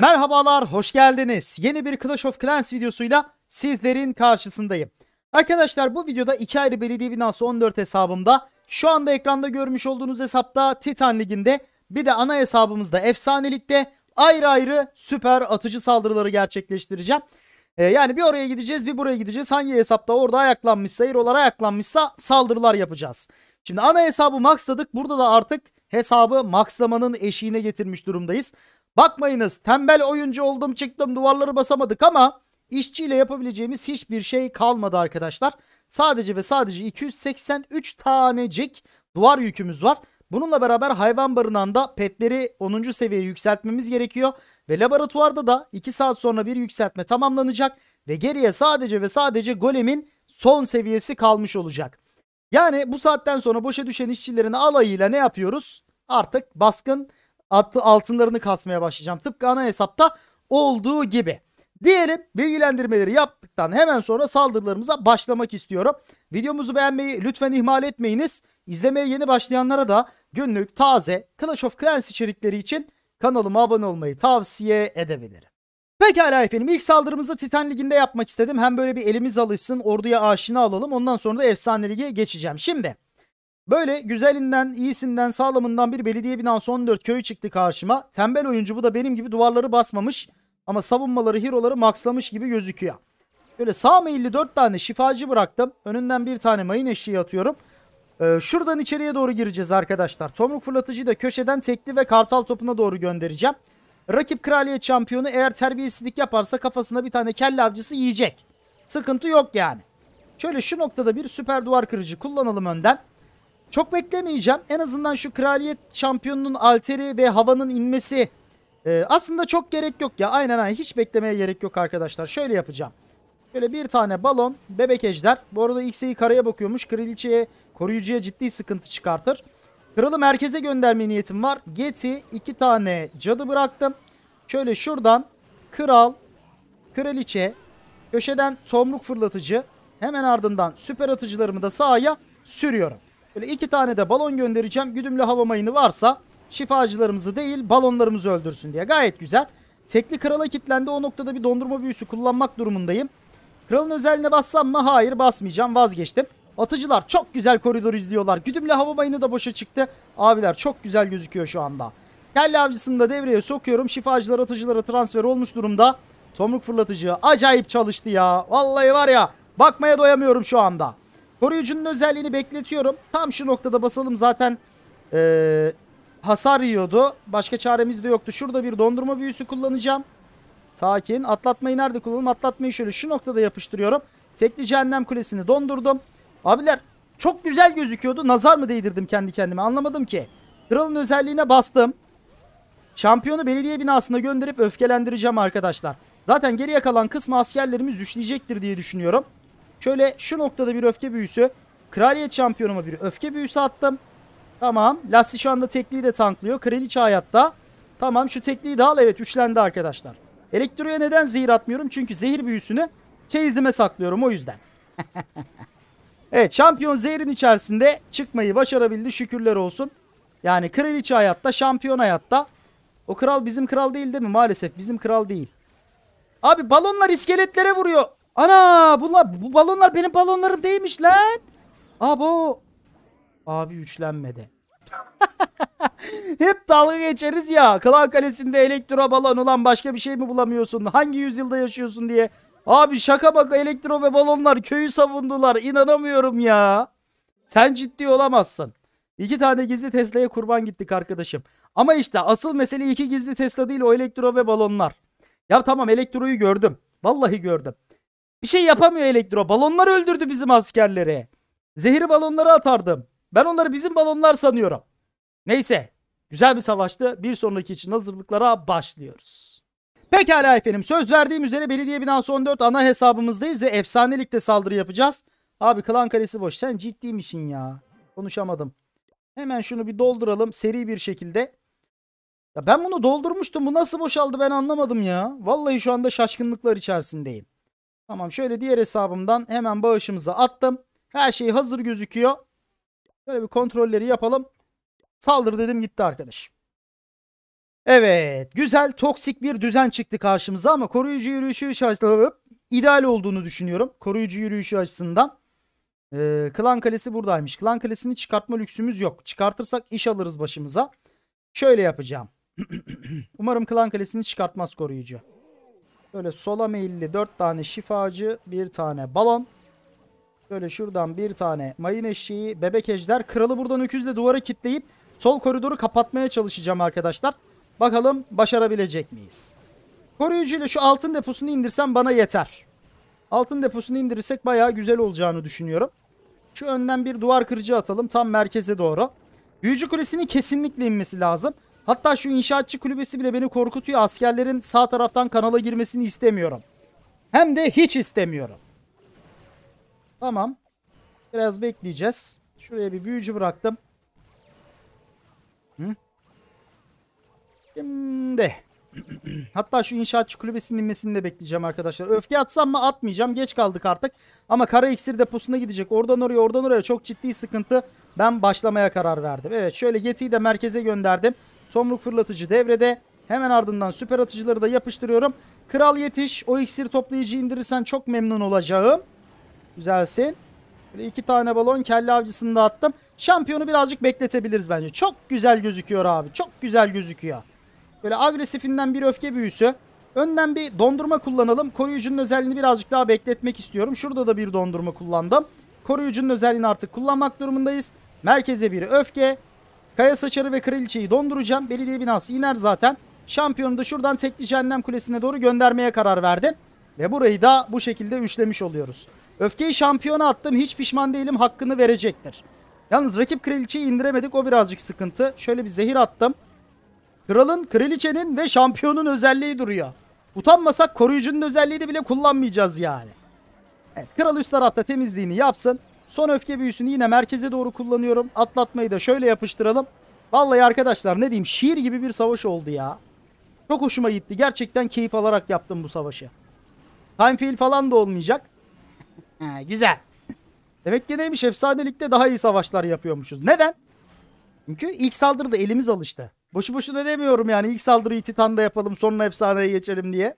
Merhabalar, hoş geldiniz. Yeni bir Clash of Clans videosuyla sizlerin karşısındayım. Arkadaşlar bu videoda iki ayrı belediye binası 14 hesabımda, şu anda ekranda görmüş olduğunuz hesapta Titan Ligi'nde, bir de ana hesabımızda Efsanelik'te ayrı ayrı süper atıcı saldırıları gerçekleştireceğim. Ee, yani bir oraya gideceğiz, bir buraya gideceğiz. Hangi hesapta orada ayaklanmışsa, hero'lara ayaklanmışsa saldırılar yapacağız. Şimdi ana hesabı maxladık. Burada da artık hesabı maxlamanın eşiğine getirmiş durumdayız. Bakmayınız tembel oyuncu oldum çıktım duvarları basamadık ama işçiyle yapabileceğimiz hiçbir şey kalmadı arkadaşlar. Sadece ve sadece 283 tanecik duvar yükümüz var. Bununla beraber hayvan barınağında petleri 10. seviyeye yükseltmemiz gerekiyor. Ve laboratuvarda da 2 saat sonra bir yükseltme tamamlanacak. Ve geriye sadece ve sadece golemin son seviyesi kalmış olacak. Yani bu saatten sonra boşa düşen işçilerin alayıyla ne yapıyoruz? Artık baskın altınlarını kasmaya başlayacağım. Tıpkı ana hesapta olduğu gibi. Diyelim bilgilendirmeleri yaptıktan hemen sonra saldırılarımıza başlamak istiyorum. Videomuzu beğenmeyi lütfen ihmal etmeyiniz. İzlemeye yeni başlayanlara da günlük taze Clash of Clans içerikleri için kanalıma abone olmayı tavsiye edebilirim. Pekala efendim ilk saldırımızı Titan Ligi'nde yapmak istedim. Hem böyle bir elimiz alışsın orduya aşina alalım ondan sonra da Efsane Ligi'ye geçeceğim. Şimdi Böyle güzelinden, iyisinden, sağlamından bir belediye binası 14 köyü çıktı karşıma. Tembel oyuncu bu da benim gibi duvarları basmamış ama savunmaları, hero'ları makslamış gibi gözüküyor. Böyle sağ meyilli 4 tane şifacı bıraktım. Önünden bir tane mayın eşiği atıyorum. Ee, şuradan içeriye doğru gireceğiz arkadaşlar. Tomruk fırlatıcıyı da köşeden tekli ve kartal topuna doğru göndereceğim. Rakip kraliyet şampiyonu eğer terbiyesizlik yaparsa kafasına bir tane kelle avcısı yiyecek. Sıkıntı yok yani. Şöyle şu noktada bir süper duvar kırıcı kullanalım önden. Çok beklemeyeceğim. En azından şu kraliyet şampiyonunun alteri ve havanın inmesi e, aslında çok gerek yok ya. Aynen aynen hiç beklemeye gerek yok arkadaşlar. Şöyle yapacağım. Şöyle bir tane balon, bebek ejder. Bu arada X'i karaya bakıyormuş. Kraliçeye, koruyucuya ciddi sıkıntı çıkartır. Kralı merkeze gönderme niyetim var. Getty iki tane cadı bıraktım. Şöyle şuradan kral, kraliçe, köşeden tomruk fırlatıcı. Hemen ardından süper atıcılarımı da sahaya sürüyorum. Böyle iki tane de balon göndereceğim. Güdümlü hava mayını varsa şifacılarımızı değil balonlarımızı öldürsün diye. Gayet güzel. Tekli krala kilitlendi. O noktada bir dondurma büyüsü kullanmak durumundayım. Kralın özelliğine bassam mı? Hayır basmayacağım. Vazgeçtim. Atıcılar çok güzel koridor izliyorlar. Güdümlü hava mayını da boşa çıktı. Abiler çok güzel gözüküyor şu anda. Kel avcısını da devreye sokuyorum. Şifacılar atıcılara transfer olmuş durumda. Tomruk fırlatıcı acayip çalıştı ya. Vallahi var ya bakmaya doyamıyorum şu anda. Koruyucunun özelliğini bekletiyorum. Tam şu noktada basalım zaten ee, hasar yiyordu. Başka çaremiz de yoktu. Şurada bir dondurma büyüsü kullanacağım. Sakin. Atlatmayı nerede kullanalım? Atlatmayı şöyle şu noktada yapıştırıyorum. Tekli cehennem kulesini dondurdum. Abiler çok güzel gözüküyordu. Nazar mı değdirdim kendi kendime anlamadım ki. Kralın özelliğine bastım. Şampiyonu belediye binasına gönderip öfkelendireceğim arkadaşlar. Zaten geriye kalan kısmı askerlerimiz üşleyecektir diye düşünüyorum. Şöyle şu noktada bir öfke büyüsü. Kraliyet şampiyonuma bir öfke büyüsü attım. Tamam. Lassi şu anda tekliği de tanklıyor. Kraliçe hayatta. Tamam şu tekliği de al. Evet üçlendi arkadaşlar. Elektroya neden zehir atmıyorum? Çünkü zehir büyüsünü keyzime saklıyorum o yüzden. evet şampiyon zehrin içerisinde çıkmayı başarabildi şükürler olsun. Yani kraliçe hayatta şampiyon hayatta. O kral bizim kral değil değil mi? Maalesef bizim kral değil. Abi balonlar iskeletlere vuruyor. Ana bunlar bu balonlar benim balonlarım değilmiş lan. Abo. Abi üçlenmedi. Hep dalga geçeriz ya. Klan Kalesi'nde elektro balon olan başka bir şey mi bulamıyorsun? Hangi yüzyılda yaşıyorsun diye. Abi şaka baka elektro ve balonlar köyü savundular. İnanamıyorum ya. Sen ciddi olamazsın. İki tane gizli Tesla'ya kurban gittik arkadaşım. Ama işte asıl mesele iki gizli Tesla değil o elektro ve balonlar. Ya tamam elektroyu gördüm. Vallahi gördüm. Bir şey yapamıyor elektro. Balonlar öldürdü bizim askerleri. Zehri balonlara atardım. Ben onları bizim balonlar sanıyorum. Neyse. Güzel bir savaştı. Bir sonraki için hazırlıklara başlıyoruz. Pekala efendim. Söz verdiğim üzere belediye binası 14 ana hesabımızdayız ve efsanelikte saldırı yapacağız. Abi klan kalesi boş. Sen ciddiymişsin ya. Konuşamadım. Hemen şunu bir dolduralım seri bir şekilde. Ya ben bunu doldurmuştum. Bu nasıl boşaldı ben anlamadım ya. Vallahi şu anda şaşkınlıklar içerisindeyim. Tamam şöyle diğer hesabımdan hemen bağışımıza attım. Her şey hazır gözüküyor. Böyle bir kontrolleri yapalım. Saldır dedim gitti arkadaş. Evet güzel toksik bir düzen çıktı karşımıza ama koruyucu yürüyüşü açısından ideal olduğunu düşünüyorum. Koruyucu yürüyüşü açısından. Ee, Klan Kalesi buradaymış. Klan Kalesi'ni çıkartma lüksümüz yok. Çıkartırsak iş alırız başımıza. Şöyle yapacağım. Umarım Klan Kalesi'ni çıkartmaz koruyucu. Böyle sola meyilli 4 tane şifacı, bir tane balon. Böyle şuradan bir tane mayın eşeği, bebek ejder. Kralı buradan öküzle duvara kitleyip sol koridoru kapatmaya çalışacağım arkadaşlar. Bakalım başarabilecek miyiz? Koruyucuyla şu altın deposunu indirsem bana yeter. Altın deposunu indirirsek bayağı güzel olacağını düşünüyorum. Şu önden bir duvar kırıcı atalım tam merkeze doğru. Büyücü kulesinin kesinlikle inmesi lazım. Hatta şu inşaatçı kulübesi bile beni korkutuyor. Askerlerin sağ taraftan kanala girmesini istemiyorum. Hem de hiç istemiyorum. Tamam. Biraz bekleyeceğiz. Şuraya bir büyücü bıraktım. Hı? Şimdi. Hatta şu inşaatçı kulübesinin inmesini de bekleyeceğim arkadaşlar. Öfke atsam mı atmayacağım. Geç kaldık artık. Ama kara iksir deposuna gidecek. Oradan oraya oradan oraya çok ciddi sıkıntı. Ben başlamaya karar verdim. Evet şöyle Yeti'yi de merkeze gönderdim. Tomruk fırlatıcı devrede. Hemen ardından süper atıcıları da yapıştırıyorum. Kral yetiş. O iksir toplayıcı indirirsen çok memnun olacağım. Güzelsin. Böyle iki tane balon kelle avcısını da attım. Şampiyonu birazcık bekletebiliriz bence. Çok güzel gözüküyor abi. Çok güzel gözüküyor. Böyle agresifinden bir öfke büyüsü. Önden bir dondurma kullanalım. Koruyucunun özelliğini birazcık daha bekletmek istiyorum. Şurada da bir dondurma kullandım. Koruyucunun özelliğini artık kullanmak durumundayız. Merkeze bir öfke. Kaya Saçarı ve Kraliçe'yi donduracağım. Belediye binası iner zaten. Şampiyonu da şuradan tekli cehennem kulesine doğru göndermeye karar verdim. Ve burayı da bu şekilde üçlemiş oluyoruz. Öfkeyi şampiyona attım. Hiç pişman değilim. Hakkını verecektir. Yalnız rakip kraliçeyi indiremedik. O birazcık sıkıntı. Şöyle bir zehir attım. Kralın, kraliçenin ve şampiyonun özelliği duruyor. Utanmasak koruyucunun özelliğini bile kullanmayacağız yani. Evet kral üstler tarafta temizliğini yapsın. Son öfke büyüsünü yine merkeze doğru kullanıyorum. Atlatmayı da şöyle yapıştıralım. Vallahi arkadaşlar ne diyeyim şiir gibi bir savaş oldu ya. Çok hoşuma gitti. Gerçekten keyif alarak yaptım bu savaşı. Time fail falan da olmayacak. Güzel. Demek ki neymiş efsanelikte daha iyi savaşlar yapıyormuşuz. Neden? Çünkü ilk saldırıda elimiz alıştı. Boşu boşuna demiyorum yani ilk saldırıyı Titan'da yapalım sonra efsaneye geçelim diye.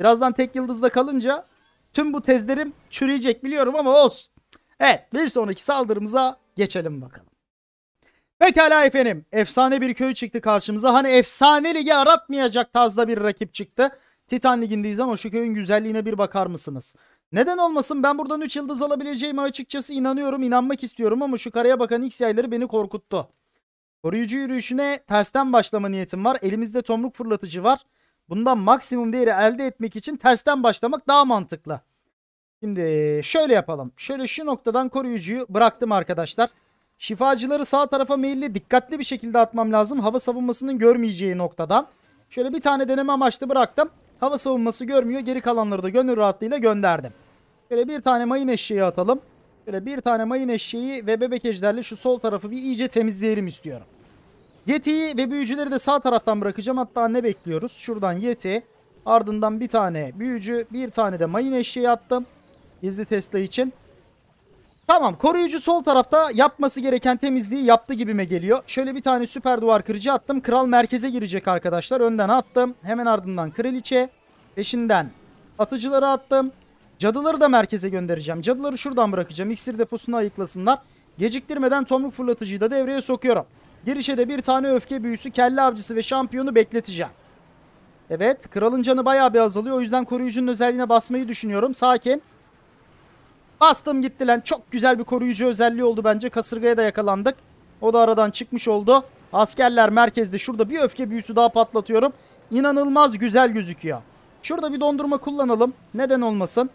Birazdan tek yıldızda kalınca tüm bu tezlerim çürüyecek biliyorum ama olsun. Evet bir sonraki saldırımıza geçelim bakalım. Pekala efendim. Efsane bir köy çıktı karşımıza. Hani efsane ligi aratmayacak tarzda bir rakip çıktı. Titan ligindeyiz ama şu köyün güzelliğine bir bakar mısınız? Neden olmasın ben buradan 3 yıldız alabileceğime açıkçası inanıyorum inanmak istiyorum ama şu karaya bakan X yayları beni korkuttu. Koruyucu yürüyüşüne tersten başlama niyetim var. Elimizde tomruk fırlatıcı var. Bundan maksimum değeri elde etmek için tersten başlamak daha mantıklı. Şimdi şöyle yapalım. Şöyle şu noktadan koruyucuyu bıraktım arkadaşlar. Şifacıları sağ tarafa meyilli dikkatli bir şekilde atmam lazım. Hava savunmasının görmeyeceği noktadan. Şöyle bir tane deneme amaçlı bıraktım. Hava savunması görmüyor. Geri kalanları da gönül rahatlığıyla gönderdim. Şöyle bir tane mayın eşeği atalım. Şöyle bir tane mayın eşeği ve bebek ejderle şu sol tarafı bir iyice temizleyelim istiyorum. Yeti'yi ve büyücüleri de sağ taraftan bırakacağım. Hatta ne bekliyoruz? Şuradan Yeti. Ardından bir tane büyücü, bir tane de mayın eşeği attım. Gizli Tesla için. Tamam koruyucu sol tarafta yapması gereken temizliği yaptı gibime geliyor. Şöyle bir tane süper duvar kırıcı attım. Kral merkeze girecek arkadaşlar. Önden attım. Hemen ardından kraliçe. Peşinden atıcıları attım. Cadıları da merkeze göndereceğim. Cadıları şuradan bırakacağım. İksir deposunu ayıklasınlar. Geciktirmeden tomruk fırlatıcıyı da devreye sokuyorum. Girişe de bir tane öfke büyüsü, kelle avcısı ve şampiyonu bekleteceğim. Evet kralın canı bayağı bir azalıyor. O yüzden koruyucunun özelliğine basmayı düşünüyorum. Sakin. Bastım gitti lan. Çok güzel bir koruyucu özelliği oldu bence. Kasırgaya da yakalandık. O da aradan çıkmış oldu. Askerler merkezde. Şurada bir öfke büyüsü daha patlatıyorum. İnanılmaz güzel gözüküyor. Şurada bir dondurma kullanalım. Neden olmasın?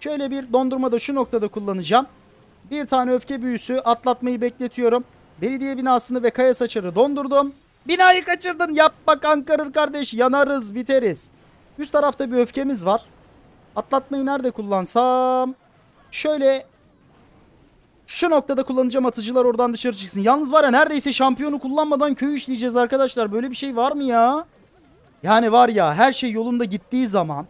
Şöyle bir dondurma da şu noktada kullanacağım. Bir tane öfke büyüsü atlatmayı bekletiyorum. Belediye binasını ve kaya saçarı dondurdum. Binayı kaçırdın. Yapma kankarır kardeş. Yanarız biteriz. Üst tarafta bir öfkemiz var. Atlatmayı nerede kullansam? Şöyle şu noktada kullanacağım atıcılar oradan dışarı çıksın. Yalnız var ya neredeyse şampiyonu kullanmadan köyü işleyeceğiz arkadaşlar. Böyle bir şey var mı ya? Yani var ya her şey yolunda gittiği zaman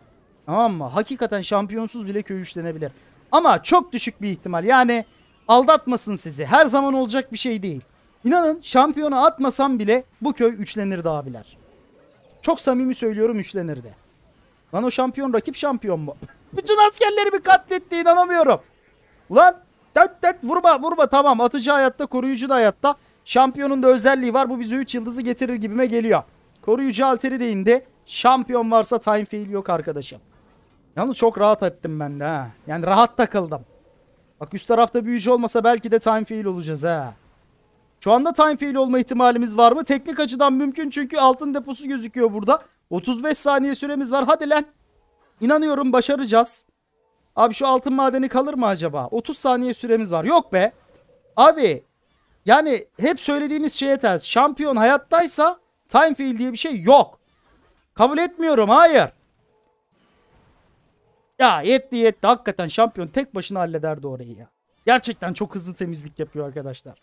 tamam mı? Hakikaten şampiyonsuz bile köyü işlenebilir. Ama çok düşük bir ihtimal. Yani aldatmasın sizi. Her zaman olacak bir şey değil. İnanın şampiyonu atmasam bile bu köy üçlenirdi abiler. Çok samimi söylüyorum üçlenirdi. Lan o şampiyon rakip şampiyon mu? Bütün bir katletti inanamıyorum. Ulan tet tet vurma vurma tamam atıcı hayatta koruyucu da hayatta. Şampiyonun da özelliği var bu bize 3 yıldızı getirir gibime geliyor. Koruyucu alteri de indi. Şampiyon varsa time fail yok arkadaşım. Yalnız çok rahat ettim ben de ha. Yani rahat takıldım. Bak üst tarafta büyücü olmasa belki de time fail olacağız ha. Şu anda time fail olma ihtimalimiz var mı? Teknik açıdan mümkün çünkü altın deposu gözüküyor burada. 35 saniye süremiz var. Hadi lan. İnanıyorum başaracağız. Abi şu altın madeni kalır mı acaba? 30 saniye süremiz var. Yok be. Abi yani hep söylediğimiz şeye ters. Şampiyon hayattaysa time fail diye bir şey yok. Kabul etmiyorum. Hayır. Ya yetti yetti. Hakikaten şampiyon tek başına hallederdi orayı ya. Gerçekten çok hızlı temizlik yapıyor arkadaşlar.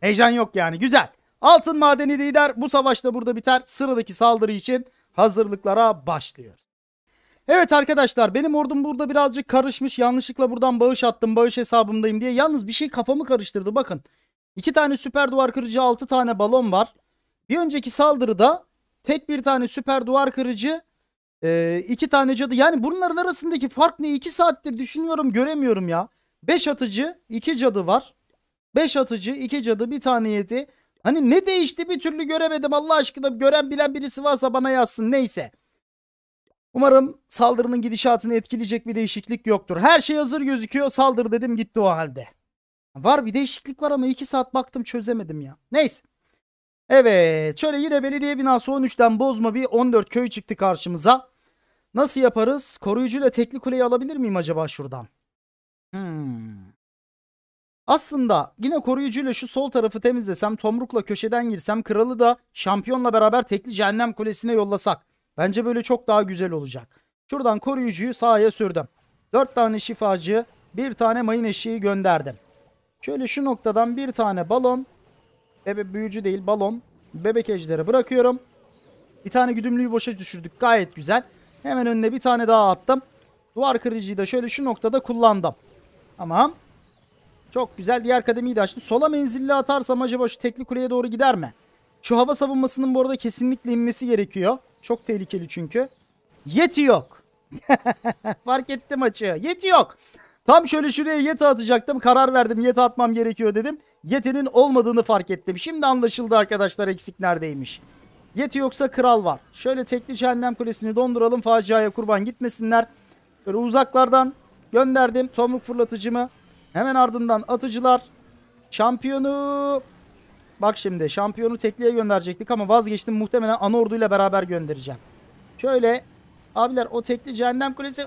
Heyecan yok yani güzel. Altın madeni lider bu savaşta burada biter. Sıradaki saldırı için hazırlıklara başlıyor. Evet arkadaşlar benim ordum burada birazcık karışmış. Yanlışlıkla buradan bağış attım. Bağış hesabımdayım diye. Yalnız bir şey kafamı karıştırdı bakın. İki tane süper duvar kırıcı altı tane balon var. Bir önceki saldırıda tek bir tane süper duvar kırıcı e, iki tane cadı. Yani bunların arasındaki fark ne? İki saattir düşünüyorum göremiyorum ya. Beş atıcı iki cadı var. 5 atıcı, 2 cadı, bir tane yedi. Hani ne değişti bir türlü göremedim Allah aşkına. Gören bilen birisi varsa bana yazsın neyse. Umarım saldırının gidişatını etkileyecek bir değişiklik yoktur. Her şey hazır gözüküyor. Saldır dedim gitti o halde. Var bir değişiklik var ama 2 saat baktım çözemedim ya. Neyse. Evet şöyle yine belediye binası 13'ten bozma bir 14 köy çıktı karşımıza. Nasıl yaparız? Koruyucuyla tekli kuleyi alabilir miyim acaba şuradan? Hmm. Aslında yine koruyucuyla şu sol tarafı temizlesem, Tomruk'la köşeden girsem, Kral'ı da şampiyonla beraber tekli Cehennem Kulesi'ne yollasak. Bence böyle çok daha güzel olacak. Şuradan koruyucuyu sahaya sürdüm. 4 tane şifacı, 1 tane mayın eşiği gönderdim. Şöyle şu noktadan bir tane balon, bebe büyücü değil balon, bebek ejderi bırakıyorum. Bir tane güdümlüyü boşa düşürdük. Gayet güzel. Hemen önüne bir tane daha attım. Duvar kırıcıyı da şöyle şu noktada kullandım. Tamam. Çok güzel diğer kademeyi de açtı. Sola menzilli atarsam acaba şu tekli kuleye doğru gider mi? Şu hava savunmasının bu arada kesinlikle inmesi gerekiyor. Çok tehlikeli çünkü. Yeti yok. Fark ettim açığı. Yeti yok. Tam şöyle şuraya yeti atacaktım. Karar verdim yeti atmam gerekiyor dedim. Yetinin olmadığını fark ettim. Şimdi anlaşıldı arkadaşlar eksik neredeymiş. Yeti yoksa kral var. Şöyle tekli cehennem kulesini donduralım. Faciaya kurban gitmesinler. Böyle uzaklardan gönderdim. Tomruk fırlatıcımı. Hemen ardından atıcılar. Şampiyonu... Bak şimdi şampiyonu tekliğe gönderecektik ama vazgeçtim. Muhtemelen ana orduyla beraber göndereceğim. Şöyle abiler o tekli cehennem kulesi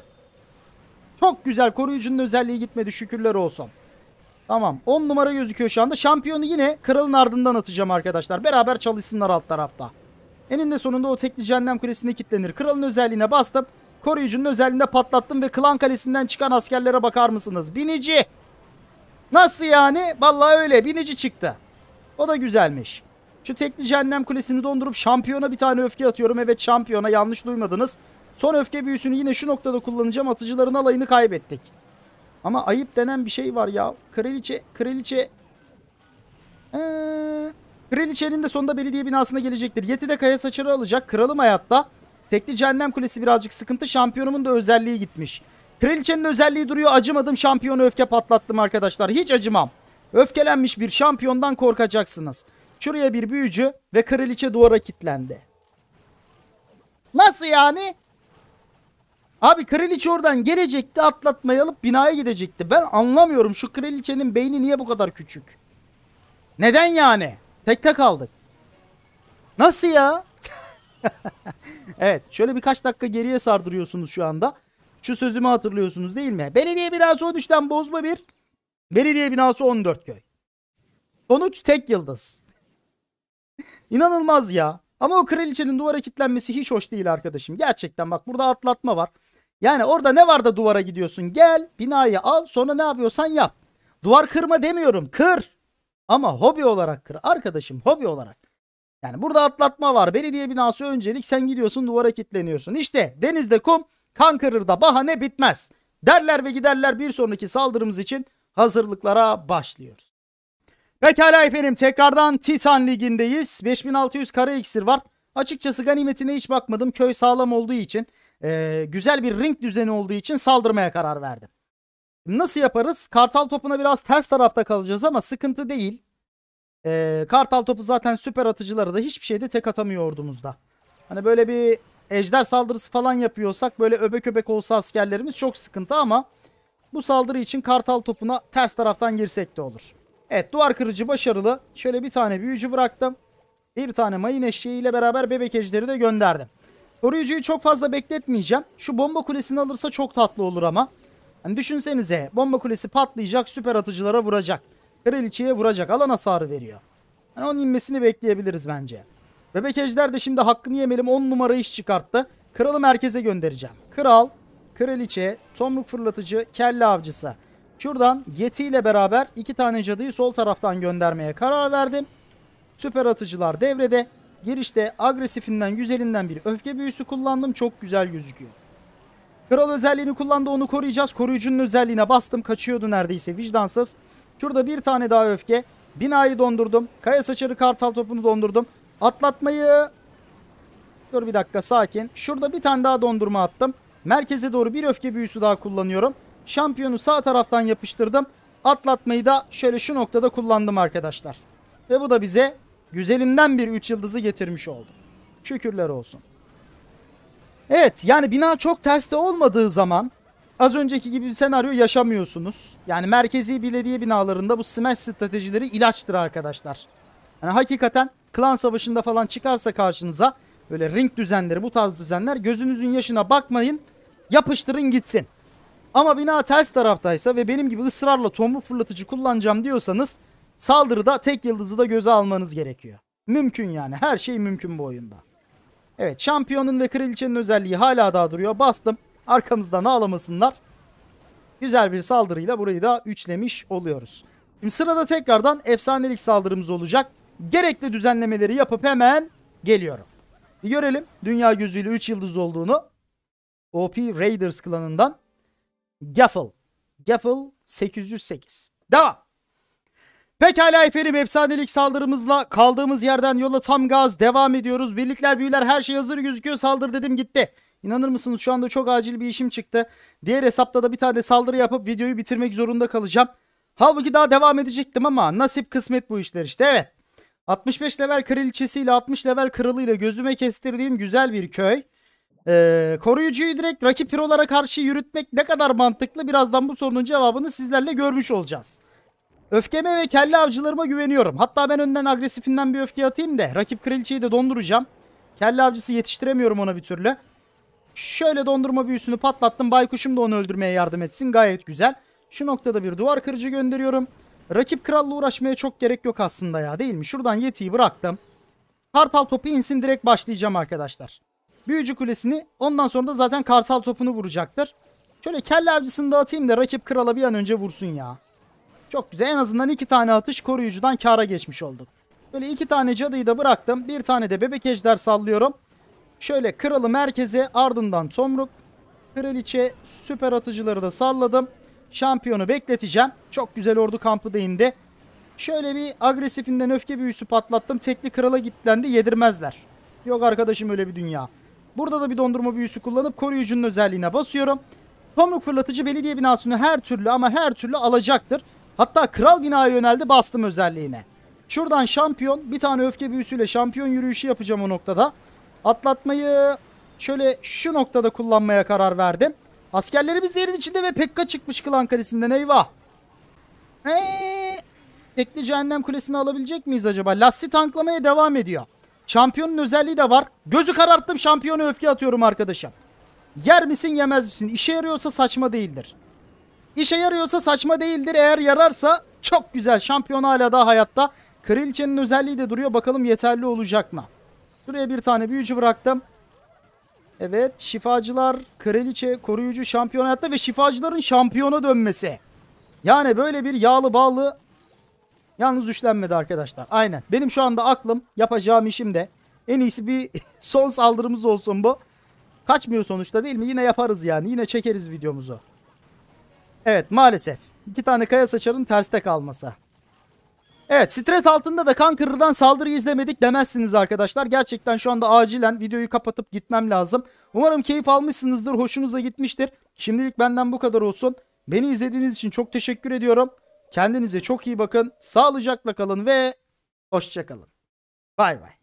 çok güzel. Koruyucunun özelliği gitmedi şükürler olsun. Tamam 10 numara gözüküyor şu anda. Şampiyonu yine kralın ardından atacağım arkadaşlar. Beraber çalışsınlar alt tarafta. Eninde sonunda o tekli cehennem kulesine kilitlenir. Kralın özelliğine bastım. Koruyucunun özelliğinde patlattım ve klan kalesinden çıkan askerlere bakar mısınız? Binici! Nasıl yani? Vallahi öyle. Binici çıktı. O da güzelmiş. Şu tekli cehennem kulesini dondurup şampiyona bir tane öfke atıyorum. Evet şampiyona yanlış duymadınız. Son öfke büyüsünü yine şu noktada kullanacağım. Atıcıların alayını kaybettik. Ama ayıp denen bir şey var ya. Kraliçe, kraliçe. Ee, kraliçenin de sonunda belediye binasına gelecektir. Yeti de kaya saçarı alacak. Kralım hayatta. Tekli cehennem kulesi birazcık sıkıntı. Şampiyonumun da özelliği gitmiş. Kraliçenin özelliği duruyor. Acımadım şampiyonu öfke patlattım arkadaşlar. Hiç acımam. Öfkelenmiş bir şampiyondan korkacaksınız. Şuraya bir büyücü ve kraliçe duvara kilitlendi. Nasıl yani? Abi kraliçe oradan gelecekti atlatmayı alıp binaya gidecekti. Ben anlamıyorum şu kraliçenin beyni niye bu kadar küçük? Neden yani? Tekte kaldık. Nasıl ya? evet şöyle birkaç dakika geriye sardırıyorsunuz şu anda. Şu sözümü hatırlıyorsunuz değil mi? Belediye binası 13'ten bozma bir. Belediye binası 14 köy. Sonuç tek yıldız. İnanılmaz ya. Ama o kraliçenin duvara kilitlenmesi hiç hoş değil arkadaşım. Gerçekten bak burada atlatma var. Yani orada ne var da duvara gidiyorsun? Gel binayı al sonra ne yapıyorsan yap. Duvar kırma demiyorum. Kır. Ama hobi olarak kır. Arkadaşım hobi olarak. Yani burada atlatma var. Belediye binası öncelik sen gidiyorsun duvara kilitleniyorsun. İşte denizde kum Kan Kankırır'da bahane bitmez. Derler ve giderler bir sonraki saldırımız için hazırlıklara başlıyoruz. Pekala efendim tekrardan Titan Ligi'ndeyiz. 5600 kara iksir var. Açıkçası ganimetine hiç bakmadım. Köy sağlam olduğu için e, güzel bir ring düzeni olduğu için saldırmaya karar verdim. Nasıl yaparız? Kartal topuna biraz ters tarafta kalacağız ama sıkıntı değil. E, Kartal topu zaten süper atıcıları da hiçbir şeyde tek atamıyor ordumuzda. Hani böyle bir ejder saldırısı falan yapıyorsak böyle öbek öbek olsa askerlerimiz çok sıkıntı ama bu saldırı için kartal topuna ters taraftan girsek de olur. Evet duvar kırıcı başarılı. Şöyle bir tane büyücü bıraktım. Bir tane mayın eşeği ile beraber bebek ejderi de gönderdim. Koruyucuyu çok fazla bekletmeyeceğim. Şu bomba kulesini alırsa çok tatlı olur ama. Yani düşünsenize bomba kulesi patlayacak süper atıcılara vuracak. Kraliçeye vuracak alan hasarı veriyor. Yani onun inmesini bekleyebiliriz bence. Bebek Ejder de şimdi hakkını yemelim 10 numara iş çıkarttı. Kralı merkeze göndereceğim. Kral, kraliçe, tomruk fırlatıcı, kelle avcısı. Şuradan Yeti ile beraber iki tane cadıyı sol taraftan göndermeye karar verdim. Süper atıcılar devrede. Girişte agresifinden güzelinden bir öfke büyüsü kullandım. Çok güzel gözüküyor. Kral özelliğini kullandı onu koruyacağız. Koruyucunun özelliğine bastım. Kaçıyordu neredeyse vicdansız. Şurada bir tane daha öfke. Binayı dondurdum. Kaya saçarı kartal topunu dondurdum. Atlatmayı. Dur bir dakika sakin. Şurada bir tane daha dondurma attım. Merkeze doğru bir öfke büyüsü daha kullanıyorum. Şampiyonu sağ taraftan yapıştırdım. Atlatmayı da şöyle şu noktada kullandım arkadaşlar. Ve bu da bize güzelinden bir 3 yıldızı getirmiş oldu. Şükürler olsun. Evet yani bina çok terste olmadığı zaman az önceki gibi bir senaryo yaşamıyorsunuz. Yani merkezi belediye binalarında bu smash stratejileri ilaçtır arkadaşlar. Yani hakikaten klan savaşında falan çıkarsa karşınıza böyle ring düzenleri bu tarz düzenler gözünüzün yaşına bakmayın yapıştırın gitsin. Ama bina ters taraftaysa ve benim gibi ısrarla tomruk fırlatıcı kullanacağım diyorsanız saldırıda tek yıldızı da göze almanız gerekiyor. Mümkün yani her şey mümkün bu oyunda. Evet şampiyonun ve kraliçenin özelliği hala daha duruyor. Bastım arkamızdan ağlamasınlar. Güzel bir saldırıyla burayı da üçlemiş oluyoruz. Şimdi sırada tekrardan efsanelik saldırımız olacak gerekli düzenlemeleri yapıp hemen geliyorum. Bir görelim dünya gözüyle 3 yıldız olduğunu. OP Raiders klanından. Gaffel. Gaffel 808. Devam. Pekala efendim efsanelik saldırımızla kaldığımız yerden yola tam gaz devam ediyoruz. Birlikler büyüler her şey hazır gözüküyor saldır dedim gitti. İnanır mısınız şu anda çok acil bir işim çıktı. Diğer hesapta da bir tane saldırı yapıp videoyu bitirmek zorunda kalacağım. Halbuki daha devam edecektim ama nasip kısmet bu işler işte evet. 65 level kraliçesiyle 60 level kralıyla gözüme kestirdiğim güzel bir köy. Ee, koruyucuyu direkt rakip hero'lara karşı yürütmek ne kadar mantıklı birazdan bu sorunun cevabını sizlerle görmüş olacağız. Öfkeme ve kelle avcılarıma güveniyorum. Hatta ben önden agresifinden bir öfke atayım da rakip kraliçeyi de donduracağım. Kelle avcısı yetiştiremiyorum ona bir türlü. Şöyle dondurma büyüsünü patlattım. Baykuşum da onu öldürmeye yardım etsin. Gayet güzel. Şu noktada bir duvar kırıcı gönderiyorum. Rakip kralla uğraşmaya çok gerek yok aslında ya değil mi? Şuradan Yeti'yi bıraktım. Kartal topu insin direkt başlayacağım arkadaşlar. Büyücü kulesini ondan sonra da zaten kartal topunu vuracaktır. Şöyle kelle avcısını da atayım da rakip krala bir an önce vursun ya. Çok güzel en azından iki tane atış koruyucudan kara geçmiş olduk. Böyle iki tane cadıyı da bıraktım. Bir tane de bebek ejder sallıyorum. Şöyle kralı merkeze ardından tomruk. Kraliçe süper atıcıları da salladım şampiyonu bekleteceğim. Çok güzel ordu kampı da indi. Şöyle bir agresifinden öfke büyüsü patlattım. Tekli krala gitlendi yedirmezler. Yok arkadaşım öyle bir dünya. Burada da bir dondurma büyüsü kullanıp koruyucunun özelliğine basıyorum. Tomruk fırlatıcı belediye binasını her türlü ama her türlü alacaktır. Hatta kral binaya yöneldi bastım özelliğine. Şuradan şampiyon bir tane öfke büyüsüyle şampiyon yürüyüşü yapacağım o noktada. Atlatmayı şöyle şu noktada kullanmaya karar verdim. Askerlerimiz yerin içinde ve Pekka çıkmış klan kalesinden eyvah. Eee, tekli cehennem kulesini alabilecek miyiz acaba? Lassi tanklamaya devam ediyor. Şampiyonun özelliği de var. Gözü kararttım şampiyonu öfke atıyorum arkadaşım. Yer misin yemez misin? İşe yarıyorsa saçma değildir. İşe yarıyorsa saçma değildir. Eğer yararsa çok güzel. Şampiyon hala daha hayatta. Kraliçenin özelliği de duruyor. Bakalım yeterli olacak mı? Şuraya bir tane büyücü bıraktım. Evet şifacılar kraliçe koruyucu şampiyon hayatta ve şifacıların şampiyona dönmesi. Yani böyle bir yağlı bağlı yalnız üçlenmedi arkadaşlar. Aynen benim şu anda aklım yapacağım işim de en iyisi bir son saldırımız olsun bu. Kaçmıyor sonuçta değil mi? Yine yaparız yani yine çekeriz videomuzu. Evet maalesef iki tane kaya saçarın terste kalması. Evet stres altında da kan kırırdan saldırı izlemedik demezsiniz arkadaşlar. Gerçekten şu anda acilen videoyu kapatıp gitmem lazım. Umarım keyif almışsınızdır, hoşunuza gitmiştir. Şimdilik benden bu kadar olsun. Beni izlediğiniz için çok teşekkür ediyorum. Kendinize çok iyi bakın. Sağlıcakla kalın ve hoşçakalın. Bay bay.